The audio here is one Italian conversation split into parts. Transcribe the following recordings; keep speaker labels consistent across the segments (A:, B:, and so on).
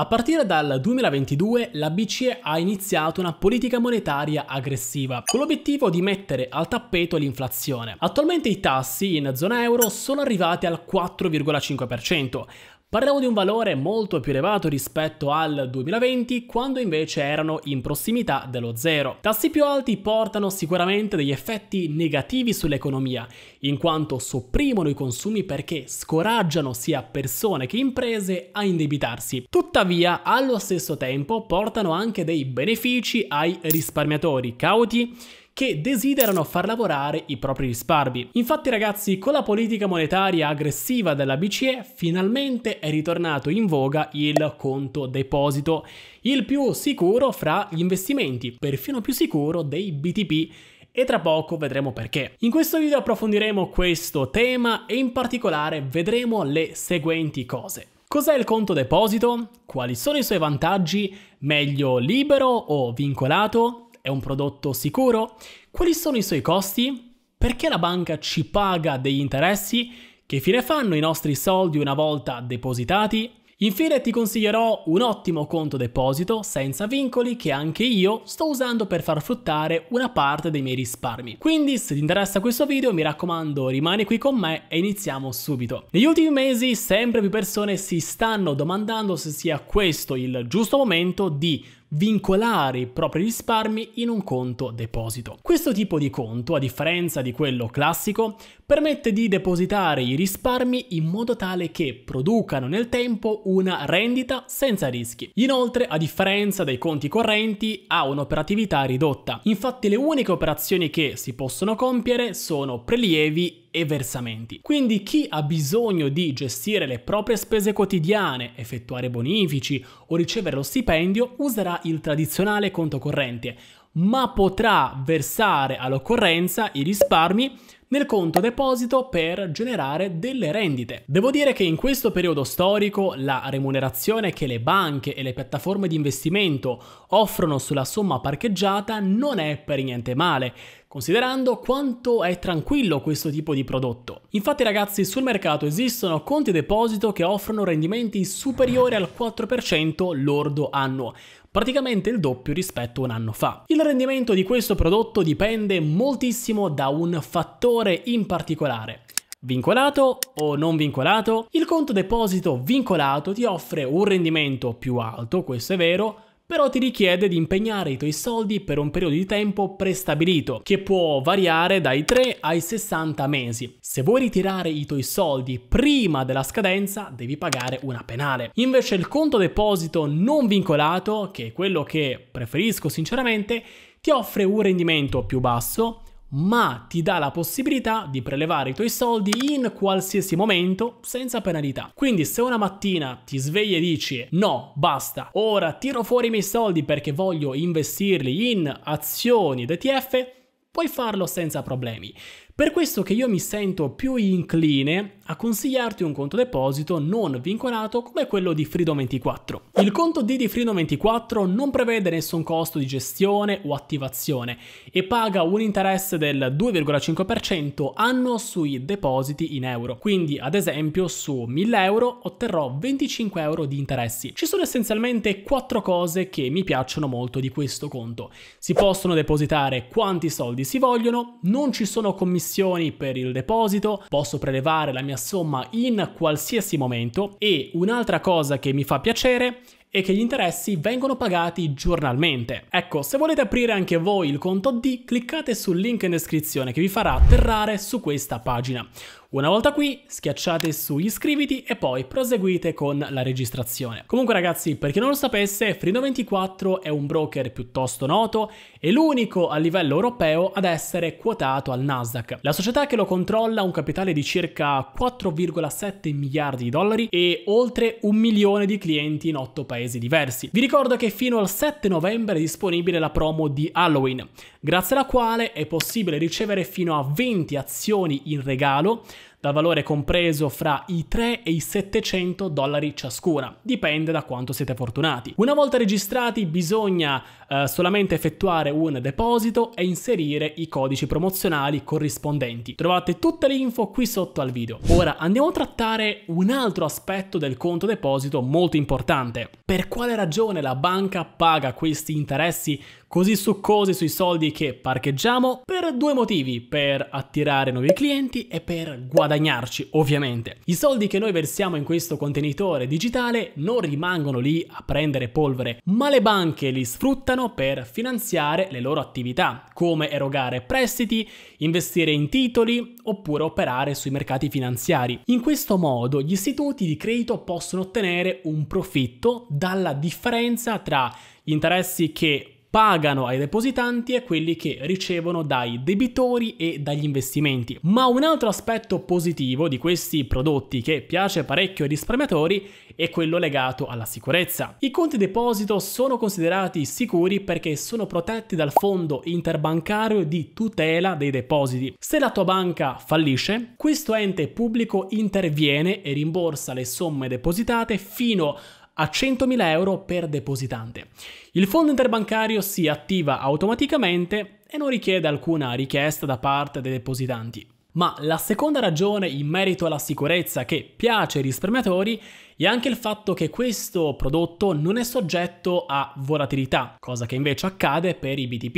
A: A partire dal 2022 la BCE ha iniziato una politica monetaria aggressiva con l'obiettivo di mettere al tappeto l'inflazione. Attualmente i tassi in zona euro sono arrivati al 4,5%, Parliamo di un valore molto più elevato rispetto al 2020, quando invece erano in prossimità dello zero. Tassi più alti portano sicuramente degli effetti negativi sull'economia, in quanto sopprimono i consumi perché scoraggiano sia persone che imprese a indebitarsi. Tuttavia, allo stesso tempo, portano anche dei benefici ai risparmiatori cauti che desiderano far lavorare i propri risparmi. Infatti ragazzi, con la politica monetaria aggressiva della BCE finalmente è ritornato in voga il conto deposito, il più sicuro fra gli investimenti, perfino più sicuro dei BTP e tra poco vedremo perché. In questo video approfondiremo questo tema e in particolare vedremo le seguenti cose. Cos'è il conto deposito? Quali sono i suoi vantaggi? Meglio libero o vincolato? È un prodotto sicuro? Quali sono i suoi costi? Perché la banca ci paga degli interessi? Che fine fanno i nostri soldi una volta depositati? Infine ti consiglierò un ottimo conto deposito senza vincoli che anche io sto usando per far fruttare una parte dei miei risparmi. Quindi se ti interessa questo video mi raccomando rimani qui con me e iniziamo subito. Negli ultimi mesi sempre più persone si stanno domandando se sia questo il giusto momento di vincolare i propri risparmi in un conto deposito. Questo tipo di conto, a differenza di quello classico, permette di depositare i risparmi in modo tale che producano nel tempo una rendita senza rischi. Inoltre, a differenza dei conti correnti, ha un'operatività ridotta. Infatti le uniche operazioni che si possono compiere sono prelievi e versamenti. Quindi chi ha bisogno di gestire le proprie spese quotidiane, effettuare bonifici o ricevere lo stipendio userà il tradizionale conto corrente, ma potrà versare all'occorrenza i risparmi nel conto deposito per generare delle rendite. Devo dire che in questo periodo storico la remunerazione che le banche e le piattaforme di investimento offrono sulla somma parcheggiata non è per niente male considerando quanto è tranquillo questo tipo di prodotto. Infatti ragazzi sul mercato esistono conti deposito che offrono rendimenti superiori al 4% lordo annuo, praticamente il doppio rispetto a un anno fa. Il rendimento di questo prodotto dipende moltissimo da un fattore in particolare, vincolato o non vincolato. Il conto deposito vincolato ti offre un rendimento più alto, questo è vero, però ti richiede di impegnare i tuoi soldi per un periodo di tempo prestabilito, che può variare dai 3 ai 60 mesi. Se vuoi ritirare i tuoi soldi prima della scadenza, devi pagare una penale. Invece il conto deposito non vincolato, che è quello che preferisco sinceramente, ti offre un rendimento più basso, ma ti dà la possibilità di prelevare i tuoi soldi in qualsiasi momento senza penalità. Quindi se una mattina ti svegli e dici no, basta, ora tiro fuori i miei soldi perché voglio investirli in azioni ed ETF, puoi farlo senza problemi. Per questo che io mi sento più incline a consigliarti un conto deposito non vincolato come quello di Freedom24. Il conto D di Freedom24 non prevede nessun costo di gestione o attivazione e paga un interesse del 2,5% anno sui depositi in euro. Quindi ad esempio su 1000 euro otterrò 25 euro di interessi. Ci sono essenzialmente quattro cose che mi piacciono molto di questo conto. Si possono depositare quanti soldi si vogliono, non ci sono commissioni commissioni per il deposito, posso prelevare la mia somma in qualsiasi momento e un'altra cosa che mi fa piacere e che gli interessi vengono pagati giornalmente. Ecco, se volete aprire anche voi il conto D, cliccate sul link in descrizione che vi farà atterrare su questa pagina. Una volta qui schiacciate su iscriviti e poi proseguite con la registrazione. Comunque ragazzi, per chi non lo sapesse, Frino24 è un broker piuttosto noto e l'unico a livello europeo ad essere quotato al Nasdaq. La società che lo controlla ha un capitale di circa 4,7 miliardi di dollari e oltre un milione di clienti in 8 paesi paesi diversi. Vi ricordo che fino al 7 novembre è disponibile la promo di Halloween, grazie alla quale è possibile ricevere fino a 20 azioni in regalo dal valore compreso fra i 3 e i 700 dollari ciascuna, dipende da quanto siete fortunati. Una volta registrati bisogna eh, solamente effettuare un deposito e inserire i codici promozionali corrispondenti. Trovate tutta l'info qui sotto al video. Ora andiamo a trattare un altro aspetto del conto deposito molto importante. Per quale ragione la banca paga questi interessi così succosi sui soldi che parcheggiamo per due motivi, per attirare nuovi clienti e per guadagnarci ovviamente. I soldi che noi versiamo in questo contenitore digitale non rimangono lì a prendere polvere, ma le banche li sfruttano per finanziare le loro attività, come erogare prestiti, investire in titoli oppure operare sui mercati finanziari. In questo modo gli istituti di credito possono ottenere un profitto dalla differenza tra gli interessi che pagano ai depositanti e quelli che ricevono dai debitori e dagli investimenti. Ma un altro aspetto positivo di questi prodotti che piace parecchio ai risparmiatori è quello legato alla sicurezza. I conti deposito sono considerati sicuri perché sono protetti dal fondo interbancario di tutela dei depositi. Se la tua banca fallisce, questo ente pubblico interviene e rimborsa le somme depositate fino a a 100.000 euro per depositante. Il fondo interbancario si attiva automaticamente e non richiede alcuna richiesta da parte dei depositanti. Ma la seconda ragione in merito alla sicurezza che piace ai risparmiatori e anche il fatto che questo prodotto non è soggetto a volatilità, cosa che invece accade per i BTP.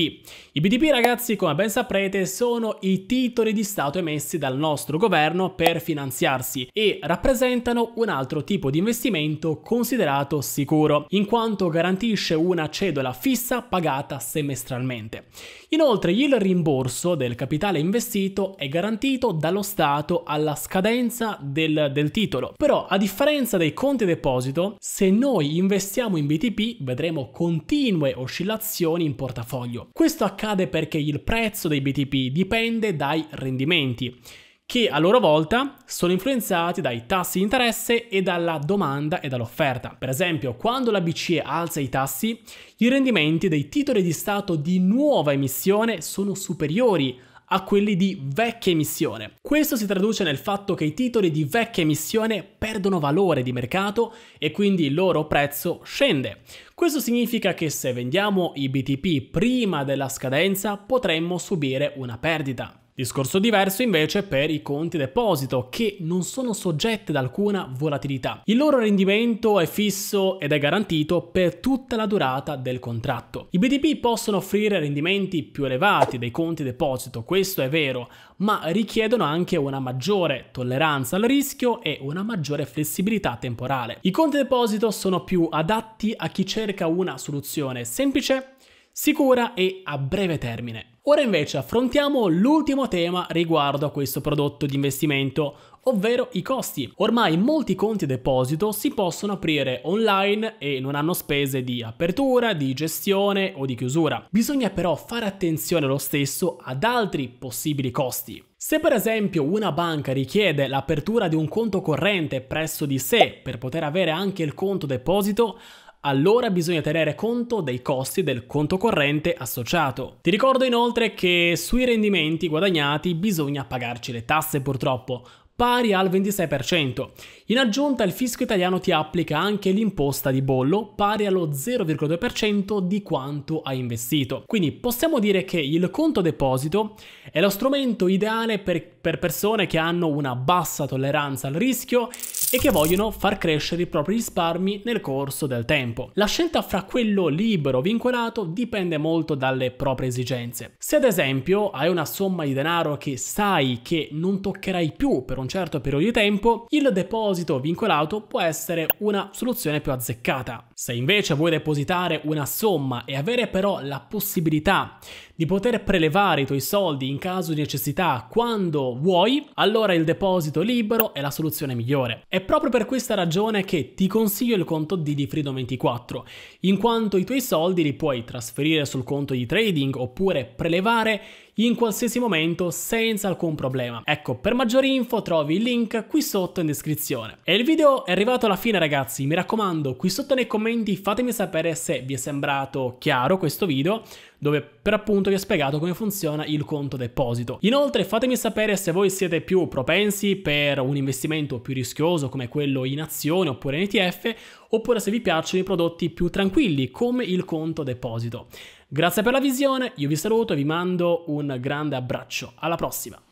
A: I BTP ragazzi come ben saprete sono i titoli di Stato emessi dal nostro governo per finanziarsi e rappresentano un altro tipo di investimento considerato sicuro, in quanto garantisce una cedola fissa pagata semestralmente. Inoltre il rimborso del capitale investito è garantito dallo Stato alla scadenza del, del titolo, però a differenza dei dei conti deposito, se noi investiamo in BTP vedremo continue oscillazioni in portafoglio. Questo accade perché il prezzo dei BTP dipende dai rendimenti che a loro volta sono influenzati dai tassi di interesse e dalla domanda e dall'offerta. Per esempio, quando la BCE alza i tassi, i rendimenti dei titoli di Stato di nuova emissione sono superiori a quelli di vecchia emissione. Questo si traduce nel fatto che i titoli di vecchia emissione perdono valore di mercato e quindi il loro prezzo scende. Questo significa che se vendiamo i BTP prima della scadenza potremmo subire una perdita. Discorso diverso invece per i conti deposito, che non sono soggetti ad alcuna volatilità. Il loro rendimento è fisso ed è garantito per tutta la durata del contratto. I BTP possono offrire rendimenti più elevati dei conti deposito, questo è vero, ma richiedono anche una maggiore tolleranza al rischio e una maggiore flessibilità temporale. I conti deposito sono più adatti a chi cerca una soluzione semplice, sicura e a breve termine. Ora invece affrontiamo l'ultimo tema riguardo a questo prodotto di investimento, ovvero i costi. Ormai molti conti deposito si possono aprire online e non hanno spese di apertura, di gestione o di chiusura. Bisogna però fare attenzione lo stesso ad altri possibili costi. Se per esempio una banca richiede l'apertura di un conto corrente presso di sé per poter avere anche il conto deposito, allora bisogna tenere conto dei costi del conto corrente associato. Ti ricordo inoltre che sui rendimenti guadagnati bisogna pagarci le tasse purtroppo, pari al 26%. In aggiunta il fisco italiano ti applica anche l'imposta di bollo pari allo 0,2% di quanto hai investito. Quindi possiamo dire che il conto deposito è lo strumento ideale per, per persone che hanno una bassa tolleranza al rischio e che vogliono far crescere i propri risparmi nel corso del tempo. La scelta fra quello libero vincolato dipende molto dalle proprie esigenze. Se ad esempio hai una somma di denaro che sai che non toccherai più per un certo periodo di tempo, il deposito vincolato può essere una soluzione più azzeccata. Se invece vuoi depositare una somma e avere però la possibilità di poter prelevare i tuoi soldi in caso di necessità quando vuoi, allora il deposito libero è la soluzione migliore. È proprio per questa ragione che ti consiglio il conto D Freedom24, in quanto i tuoi soldi li puoi trasferire sul conto di trading oppure prelevare in qualsiasi momento senza alcun problema. Ecco, per maggiori info trovi il link qui sotto in descrizione. E il video è arrivato alla fine ragazzi, mi raccomando, qui sotto nei commenti fatemi sapere se vi è sembrato chiaro questo video, dove per appunto vi ho spiegato come funziona il conto deposito. Inoltre fatemi sapere se voi siete più propensi per un investimento più rischioso come quello in azione oppure in ETF, oppure se vi piacciono i prodotti più tranquilli come il conto deposito. Grazie per la visione, io vi saluto e vi mando un grande abbraccio. Alla prossima!